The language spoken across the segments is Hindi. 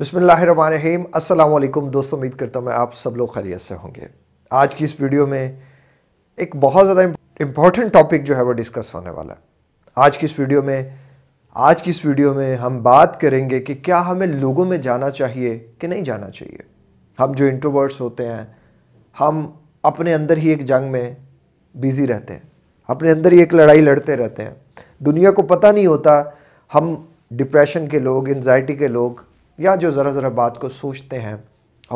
बसमीम अल्लाम दोस्तों उम्मीद करता हूँ मैं आप सब लोग खैरियत से होंगे आज की इस वीडियो में एक बहुत ज़्यादा इम्पॉर्टेंट टॉपिक जो है वो डिस्कस होने वाला है आज की इस वीडियो में आज की इस वीडियो में हम बात करेंगे कि क्या हमें लोगों में जाना चाहिए कि नहीं जाना चाहिए हम जो इंट्रोवर्ट्स होते हैं हम अपने अंदर ही एक जंग में बिज़ी रहते हैं अपने अंदर ही एक लड़ाई लड़ते रहते हैं दुनिया को पता नहीं होता हम डिप्रेशन के लोग एनजाइटी के लोग या जो ज़रा ज़रा बात को सोचते हैं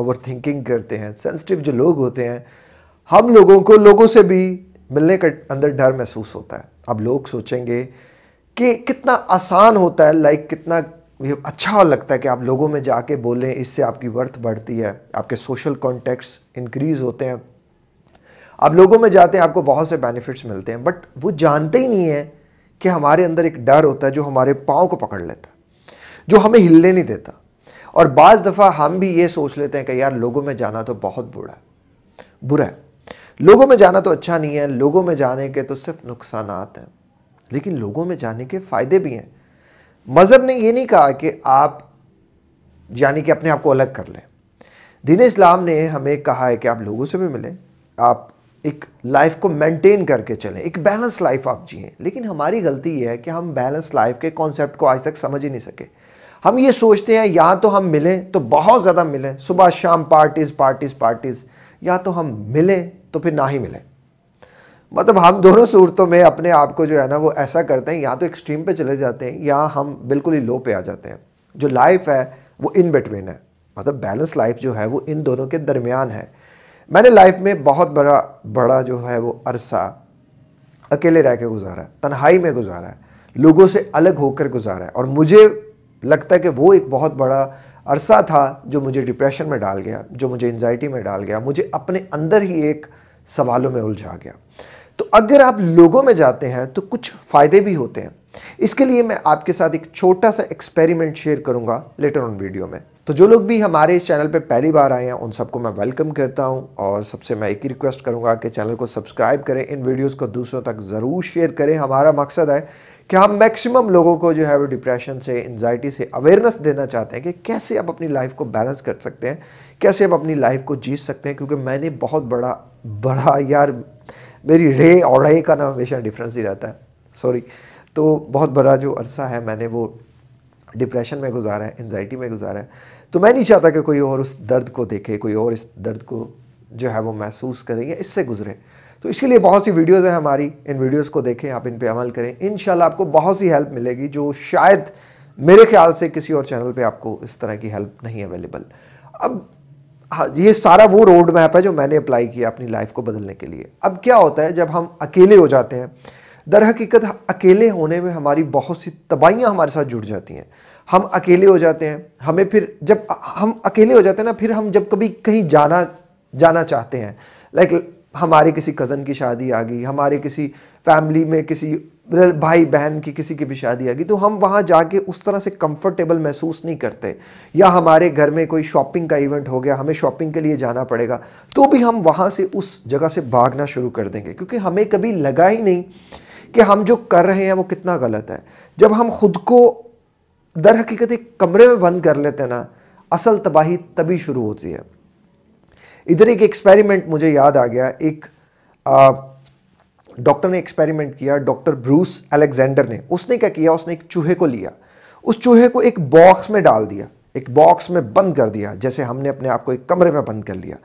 ओवर थिंकिंग करते हैं सेंसिटिव जो लोग होते हैं हम लोगों को लोगों से भी मिलने का अंदर डर महसूस होता है अब लोग सोचेंगे कि कितना आसान होता है लाइक कितना ये अच्छा लगता है कि आप लोगों में जाके बोलें इससे आपकी वर्थ बढ़ती है आपके सोशल कॉन्टेक्ट्स इंक्रीज होते हैं आप लोगों में जाते हैं आपको बहुत से बेनिफिट्स मिलते हैं बट वो जानते ही नहीं है कि हमारे अंदर एक डर होता है जो हमारे पाँव को पकड़ लेता है जो हमें हिलने नहीं देता और बाज़ दफ़ा हम भी ये सोच लेते हैं कि यार लोगों में जाना तो बहुत बुरा है बुरा है लोगों में जाना तो अच्छा नहीं है लोगों में जाने के तो सिर्फ नुकसान हैं लेकिन लोगों में जाने के फ़ायदे भी हैं मज़हब ने ये नहीं कहा कि आप यानी कि अपने आप को अलग कर लें दीन इस्लाम ने हमें कहा है कि आप लोगों से भी मिलें आप एक लाइफ को मेंटेन करके चलें एक बैलेंस लाइफ आप जिए लेकिन हमारी गलती यह है कि हम बैलेंस लाइफ के कॉन्सेप्ट को आज तक समझ ही नहीं सके हम ये सोचते हैं या तो हम मिलें तो बहुत ज़्यादा मिलें सुबह शाम पार्टीज़ पार्टीज़ पार्टीज़ या तो हम मिलें तो फिर ना ही मिलें मतलब हम दोनों सूरतों में अपने आप को जो है ना वो ऐसा करते हैं या तो एक्सट्रीम पे चले जाते हैं या हम बिल्कुल ही लो पे आ जाते हैं जो लाइफ है वो इन बिटवीन है मतलब बैलेंस लाइफ जो है वो इन दोनों के दरमियान है मैंने लाइफ में बहुत बड़ा बड़ा जो है वो अरसा अकेले रह के गुजारा है तन्हाई में गुजारा है लोगों से अलग होकर गुजारा है और मुझे लगता है कि वो एक बहुत बड़ा अरसा था जो मुझे डिप्रेशन में डाल गया जो मुझे एनजाइटी में डाल गया मुझे अपने अंदर ही एक सवालों में उलझा गया तो अगर आप लोगों में जाते हैं तो कुछ फ़ायदे भी होते हैं इसके लिए मैं आपके साथ एक छोटा सा एक्सपेरिमेंट शेयर करूंगा लेटर ऑन वीडियो में तो जो लोग भी हमारे इस चैनल पर पहली बार आए हैं उन सबको मैं वेलकम करता हूं और सबसे मैं एक ही रिक्वेस्ट करूंगा कि चैनल को सब्सक्राइब करें इन वीडियोस को दूसरों तक ज़रूर शेयर करें हमारा मकसद है कि हम मैक्सिमम लोगों को जो है वो डिप्रेशन से एनजाइटी से अवेयरनेस देना चाहते हैं कि कैसे आप अपनी लाइफ को बैलेंस कर सकते हैं कैसे आप अपनी लाइफ को जीत सकते हैं क्योंकि मैंने बहुत बड़ा बड़ा यार मेरी रे और रे का नाम हमेशा डिफरेंस ही रहता है सॉरी तो बहुत बड़ा जो अरसा है मैंने वो डिप्रेशन में गुजारा है एनजाइटी में गुजारा है तो मैं नहीं चाहता कि कोई और उस दर्द को देखे कोई और इस दर्द को जो है वो महसूस करें या इससे गुजरे तो इसके लिए बहुत सी वीडियोज़ हैं हमारी इन वीडियोज़ को देखें आप इन पर अमल करें इन आपको बहुत सी हेल्प मिलेगी जो शायद मेरे ख्याल से किसी और चैनल पे आपको इस तरह की हेल्प नहीं अवेलेबल अब हाँ ये सारा वो रोड मैप है जो मैंने अप्लाई किया अपनी लाइफ को बदलने के लिए अब क्या होता है जब हम अकेले हो जाते हैं दर हकीकत अकेले होने में हमारी बहुत सी तबाहियाँ हमारे साथ जुड़ जाती हैं हम अकेले हो जाते हैं हमें फिर जब हम अकेले हो जाते हैं ना फिर हम जब कभी कहीं जाना जाना चाहते हैं लाइक like, हमारे किसी कज़न की शादी आ गई हमारे किसी फैमिली में किसी भाई बहन की किसी की भी शादी आ गई तो हम वहाँ जाके उस तरह से कंफर्टेबल महसूस नहीं करते या हमारे घर में कोई शॉपिंग का इवेंट हो गया हमें शॉपिंग के लिए जाना पड़ेगा तो भी हम वहाँ से उस जगह से भागना शुरू कर देंगे क्योंकि हमें कभी लगा ही नहीं कि हम जो कर रहे हैं वो कितना गलत है जब हम खुद को दर हकीकत एक कमरे में बंद कर लेते हैं ना असल तबाही तभी शुरू होती है इधर एक एक्सपेरिमेंट मुझे याद आ गया एक डॉक्टर ने एक्सपेरिमेंट किया डॉक्टर ब्रूस अलेक्जेंडर ने उसने क्या किया उसने एक चूहे को लिया उस चूहे को एक बॉक्स में डाल दिया एक बॉक्स में बंद कर दिया जैसे हमने अपने आप को एक कमरे में बंद कर लिया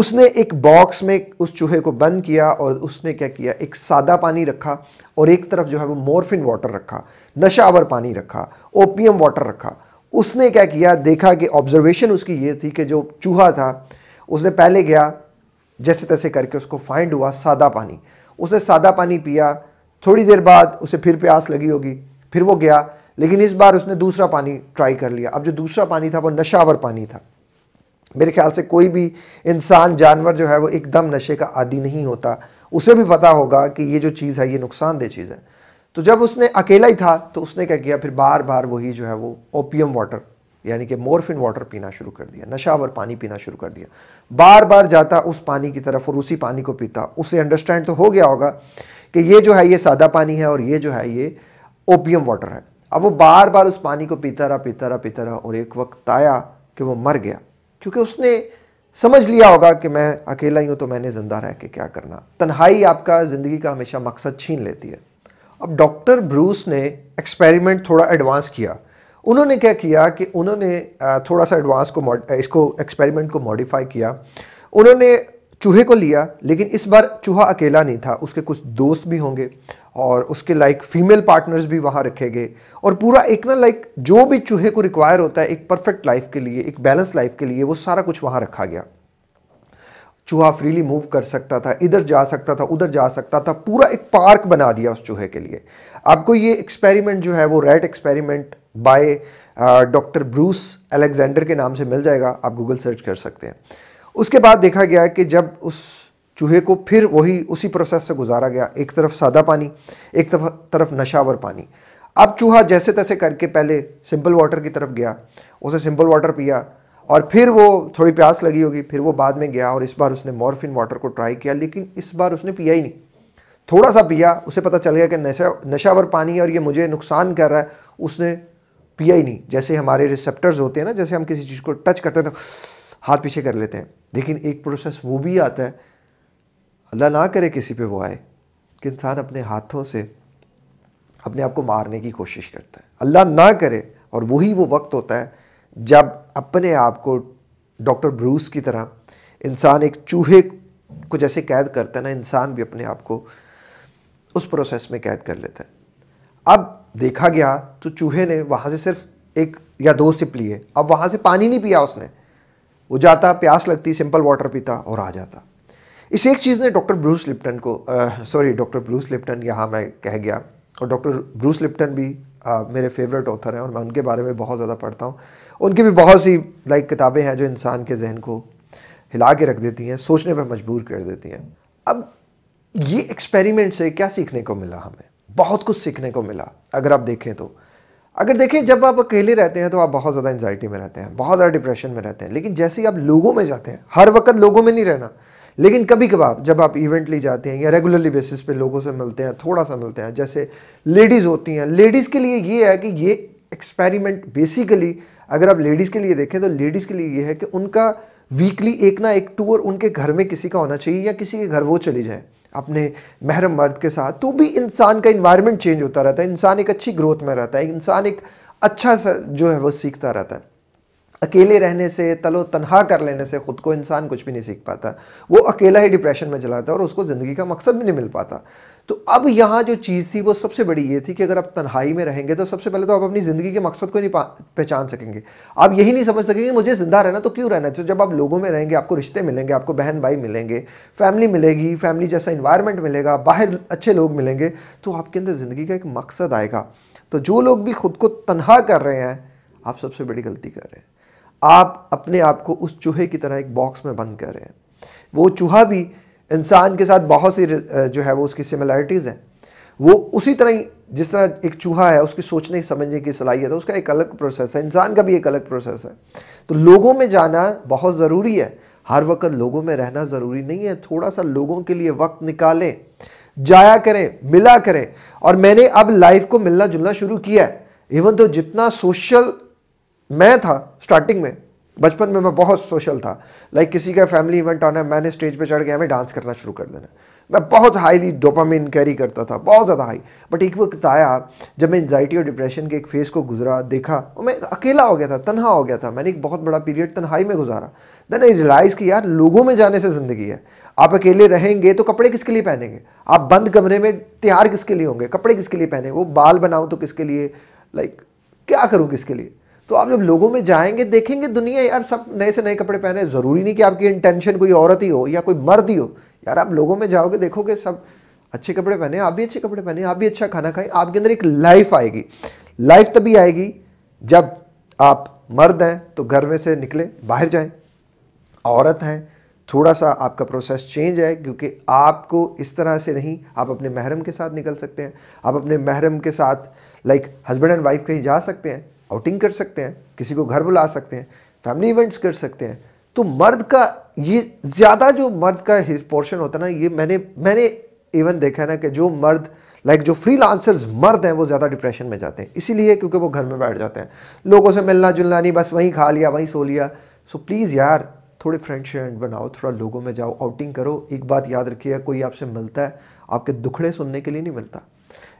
उसने एक बॉक्स में उस चूहे को बंद किया और उसने क्या किया एक सादा पानी रखा और एक तरफ जो है वो मोरफिन वाटर रखा नशावर पानी रखा ओपियम वाटर रखा उसने क्या किया देखा कि ऑब्जर्वेशन उसकी ये थी कि जो चूहा था उसने पहले गया जैसे तैसे करके उसको फाइंड हुआ सादा पानी उसने सादा पानी पिया थोड़ी देर बाद उसे फिर प्यास लगी होगी फिर वो गया लेकिन इस बार उसने दूसरा पानी ट्राई कर लिया अब जो दूसरा पानी था वो नशावर पानी था मेरे ख्याल से कोई भी इंसान जानवर जो है वो एकदम नशे का आदि नहीं होता उसे भी पता होगा कि ये जो चीज़ है ये नुकसानदेह चीज़ है तो जब उसने अकेला ही था तो उसने क्या किया फिर बार बार वही जो है वो ओपियम वाटर यानी कि मोरफिन वाटर पीना शुरू कर दिया नशावर पानी पीना शुरू कर दिया बार बार जाता उस पानी की तरफ और उसी पानी को पीता उसे अंडरस्टैंड तो हो गया होगा कि ये जो है ये सादा पानी है और ये जो है ये ओपियम वाटर है अब वो बार बार उस पानी को पीता रहा पीता रहा पीता रहा और एक वक्त आया कि वो मर गया क्योंकि उसने समझ लिया होगा कि मैं अकेला ही हूँ तो मैंने ज़िंदा रह के क्या करना तन्हाई आपका ज़िंदगी का हमेशा मकसद छीन लेती है अब डॉक्टर ब्रूस ने एक्सपेरिमेंट थोड़ा एडवांस किया उन्होंने क्या किया कि उन्होंने थोड़ा सा एडवांस को इसको एक्सपेरिमेंट को मॉडिफाई किया उन्होंने चूहे को लिया लेकिन इस बार चूहा अकेला नहीं था उसके कुछ दोस्त भी होंगे और उसके लाइक फीमेल पार्टनर्स भी वहाँ रखे गए और पूरा एक ना लाइक जो भी चूहे को रिक्वायर होता है एक परफेक्ट लाइफ के लिए एक बैलेंस लाइफ के लिए वो सारा कुछ वहाँ रखा गया चूहा फ्रीली मूव कर सकता था इधर जा सकता था उधर जा सकता था पूरा एक पार्क बना दिया उस चूहे के लिए आपको ये एक्सपेरिमेंट जो है वो rat experiment by doctor Bruce Alexander के नाम से मिल जाएगा आप गूगल सर्च कर सकते हैं उसके बाद देखा गया कि जब उस चूहे को फिर वही उसी प्रोसेस से गुजारा गया एक तरफ सादा पानी एक तरफ तरफ नशावर पानी अब चूहा जैसे तैसे करके पहले सिंपल वाटर की तरफ गया उसे सिंपल वाटर पिया और फिर वो थोड़ी प्यास लगी होगी फिर वो बाद में गया और इस बार उसने मॉर्फिन वाटर को ट्राई किया लेकिन इस बार उसने पिया ही नहीं थोड़ा सा पिया उसे पता चल गया कि नशा नशावर पानी है और ये मुझे नुकसान कर रहा है उसने पिया ही नहीं जैसे हमारे रिसेप्टर्स होते हैं ना जैसे हम किसी चीज़ को टच करते हैं तो हाथ पीछे कर लेते हैं लेकिन एक प्रोसेस वो भी आता है अल्लाह ना करे किसी पे वो आए कि इंसान अपने हाथों से अपने आप को मारने की कोशिश करता है अल्लाह ना करे और वही वो वक्त होता है जब अपने आप को डॉक्टर ब्रूस की तरह इंसान एक चूहे को जैसे कैद करता है ना इंसान भी अपने आप को उस प्रोसेस में कैद कर लेता है अब देखा गया तो चूहे ने वहाँ से सिर्फ एक या दो सिप लिए अब वहाँ से पानी नहीं पिया उसने वो जाता प्यास लगती सिंपल वाटर पीता और आ जाता इस एक चीज़ ने डॉक्टर ब्रूस लिप्टन को सॉरी डॉक्टर ब्रूस लिप्टन यहाँ मैं कह गया और डॉक्टर ब्रूस लिप्टन भी आ, मेरे फेवरेट ऑथर हैं और मैं उनके बारे में बहुत ज़्यादा पढ़ता हूँ उनकी भी बहुत सी लाइक किताबें हैं जो इंसान के जहन को हिला के रख देती हैं सोचने पर मजबूर कर देती हैं अब ये एक्सपेरिमेंट से क्या सीखने को मिला हमें बहुत कुछ सीखने को मिला अगर आप देखें तो अगर देखें जब आप अकेले रहते हैं तो आप बहुत ज़्यादा एनजाइटी में रहते हैं बहुत ज़्यादा डिप्रेशन में रहते हैं लेकिन जैसे ही आप लोगों में जाते हैं हर वक्त लोगों में नहीं रहना लेकिन कभी कभार जब आप इवेंटली जाते हैं या रेगुलरली बेसिस पे लोगों से मिलते हैं थोड़ा सा मिलते हैं जैसे लेडीज़ होती हैं लेडीज़ के लिए ये है कि ये एक्सपेरिमेंट बेसिकली अगर आप लेडीज़ के लिए देखें तो लेडीज़ के लिए ये है कि उनका वीकली एक ना एक टूर उनके घर में किसी का होना चाहिए या किसी के घर वो चली जाए अपने महरम मर्द के साथ तो भी इंसान का इन्वायरमेंट चेंज होता रहता है इंसान एक अच्छी ग्रोथ में रहता है इंसान एक अच्छा सा जो है वो सीखता रहता है अकेले रहने से तलो तनहा कर लेने से ख़ुद को इंसान कुछ भी नहीं सीख पाता वो अकेला ही डिप्रेशन में चलाता है और उसको ज़िंदगी का मकसद भी नहीं मिल पाता तो अब यहाँ जो चीज़ थी वो सबसे बड़ी ये थी कि अगर आप तन्हाई में रहेंगे तो सबसे पहले तो आप अपनी ज़िंदगी के मकसद को नहीं पहचान सकेंगे आप यही नहीं समझ सकेंगे मुझे ज़िंदा रहना तो क्यों रहना चाहिए तो जब आप लोगों में रहेंगे आपको रिश्ते मिलेंगे आपको बहन भाई मिलेंगे फैमिली मिलेगी फैमिली जैसा इन्वायरमेंट मिलेगा बाहर अच्छे लोग मिलेंगे तो आपके अंदर ज़िंदगी का एक मकसद आएगा तो जो लोग भी खुद को तनहा कर रहे हैं आप सबसे बड़ी गलती कर रहे हैं आप अपने आप को उस चूहे की तरह एक बॉक्स में बंद कर रहे हैं वो चूहा भी इंसान के साथ बहुत सी जो है वो उसकी सिमिलैरिटीज़ हैं वो उसी तरह ही जिस तरह एक चूहा है उसकी सोचने समझने की सलाहियत है उसका एक अलग प्रोसेस है इंसान का भी एक अलग प्रोसेस है तो लोगों में जाना बहुत ज़रूरी है हर वक्त लोगों में रहना ज़रूरी नहीं है थोड़ा सा लोगों के लिए वक्त निकालें जाया करें मिला करें और मैंने अब लाइफ को मिलना जुलना शुरू किया है इवन तो जितना सोशल मैं था स्टार्टिंग में बचपन में मैं बहुत सोशल था लाइक like किसी का फैमिली इवेंट आना है मैंने स्टेज पे चढ़ गया मैं डांस करना शुरू कर देना मैं बहुत हाईली डोपामिन कैरी करता था बहुत ज़्यादा हाई बट एक वक्त आया जब मैं एनजाइटी और डिप्रेशन के एक फेज़ को गुजरा देखा और मैं अकेला हो गया था तनहा हो गया था मैंने एक बहुत बड़ा पीरियड तनहाई में गुजारा देन आई रियलाइज़ कि यार लोगों में जाने से ज़िंदगी है आप अकेले रहेंगे तो कपड़े किसके लिए पहनेंगे आप बंद कमरे में तैयार किसके लिए होंगे कपड़े किसके लिए पहनेंगे वो बाल बनाऊँ तो किसके लिए लाइक क्या करूँ किसके लिए तो आप जब लोगों में जाएंगे देखेंगे दुनिया यार सब नए से नए कपड़े पहने ज़रूरी नहीं कि आपकी इंटेंशन कोई औरत ही हो या कोई मर्द ही हो यार आप लोगों में जाओगे देखोगे सब अच्छे कपड़े पहने आप भी अच्छे कपड़े पहने आप भी अच्छा खाना खाएं आपके अंदर एक लाइफ आएगी लाइफ तभी आएगी जब आप मर्द हैं तो घर में से निकले बाहर जाएं औरत हैं थोड़ा सा आपका प्रोसेस चेंज है क्योंकि आपको इस तरह से नहीं आप अपने महरम के साथ निकल सकते हैं आप अपने महरम के साथ लाइक हस्बैंड एंड वाइफ कहीं जा सकते हैं आउटिंग कर सकते हैं किसी को घर बुला सकते हैं फैमिली इवेंट्स कर सकते हैं तो मर्द का ये ज़्यादा जो मर्द का पोर्शन होता है ना ये मैंने मैंने इवन देखा है ना कि जो मर्द लाइक like जो फ्री लांसर्स मर्द हैं वो ज़्यादा डिप्रेशन में जाते हैं इसीलिए क्योंकि वो घर में बैठ जाते हैं लोगों से मिलना जुलना नहीं बस वहीं खा लिया वहीं सो लिया सो प्लीज़ यार थोड़े शेंड बनाओ थोड़ा लोगों में जाओ आउटिंग करो एक बात याद रखिएगा कोई आपसे मिलता है आपके दुखड़े सुनने के लिए नहीं मिलता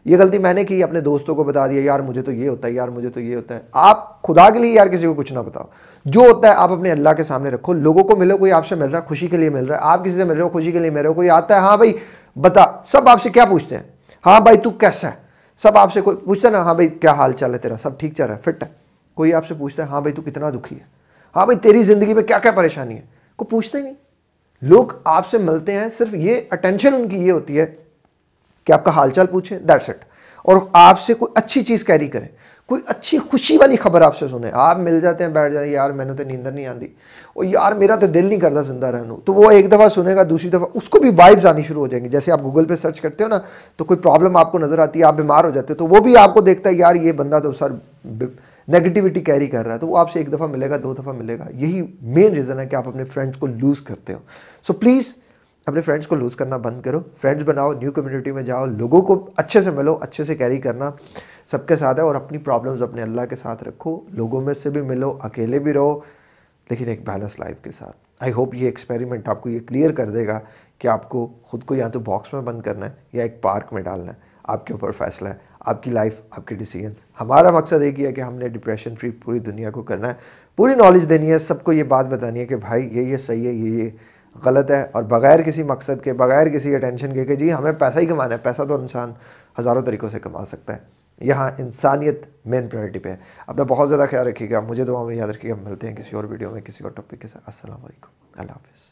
ये गलती मैंने की अपने दोस्तों को बता दिया यार मुझे तो ये होता है यार मुझे तो ये होता है आप खुदा के लिए यार किसी को कुछ ना बताओ जो होता है आप अपने अल्लाह के सामने रखो लोगों को मिलो कोई आपसे मिल रहा है खुशी के लिए मिल रहा है आप किसी से मिल रहे हो खुशी के लिए मिल रहे हो कोई आता है हाँ भाई बता सब आपसे क्या पूछते हैं हाँ भाई तू कैसा है सब आपसे कोई पूछता ना हाँ भाई क्या हाल चाल है तेरा सब ठीक चल रहा है फिट है कोई आपसे पूछता है हाँ भाई तू कितना दुखी है हाँ भाई तेरी ज़िंदगी में क्या क्या परेशानी है कोई पूछते ही नहीं लोग आपसे मिलते हैं सिर्फ ये अटेंशन उनकी ये होती है कि आपका हालचाल पूछे दैट्स इट और आपसे कोई अच्छी चीज़ कैरी करें कोई अच्छी खुशी वाली खबर आपसे सुने आप मिल जाते हैं बैठ जाए यार मैंने तो नींदर नहीं आती और यार मेरा तो दिल नहीं करता जिंदा रहने तो वो एक दफ़ा सुनेगा दूसरी दफ़ा उसको भी वाइब्स आनी शुरू हो जाएंगे जैसे आप गूगल पे सर्च करते हो ना तो कोई प्रॉब्लम आपको नज़र आती है आप बीमार हो जाते हो तो वो भी आपको देखता है यार ये बंदा तो सर नेगेटिविटी कैरी कर रहा है तो वो आपसे एक दफ़ा मिलेगा दो दफ़ा मिलेगा यही मेन रीज़न है कि आप अपने फ्रेंड्स को लूज़ करते हो सो प्लीज़ अपने फ्रेंड्स को लूज़ करना बंद करो फ्रेंड्स बनाओ न्यू कम्युनिटी में जाओ लोगों को अच्छे से मिलो अच्छे से कैरी करना सबके साथ है और अपनी प्रॉब्लम्स अपने अल्लाह के साथ रखो लोगों में से भी मिलो अकेले भी रहो लेकिन एक बैलेंस लाइफ के साथ आई होप ये एक्सपेरिमेंट आपको ये क्लियर कर देगा कि आपको ख़ुद को या तो बॉक्स में बंद करना है या एक पार्क में डालना है आपके ऊपर फैसला है आपकी लाइफ आपके डिसीजंस हमारा मकसद एक ही है कि हमने डिप्रेशन फ्री पूरी दुनिया को करना है पूरी नॉलेज देनी है सबको ये बात बतानी है कि भाई ये ये सही है ये ये गलत है और बग़ैर किसी मकसद के बग़ैर किसी अटेंशन के कि जी हमें पैसा ही कमाना है पैसा तो इंसान हज़ारों तरीक़ों से कमा सकता है यहाँ इंसानियत मेन प्रायोरिटी पे है अपना बहुत ज़्यादा ख्याल रखिएगा मुझे दुआ में याद रखिएगा मिलते हैं किसी और वीडियो में किसी और टॉपिक के साथ असल अल्लाह हाफिज़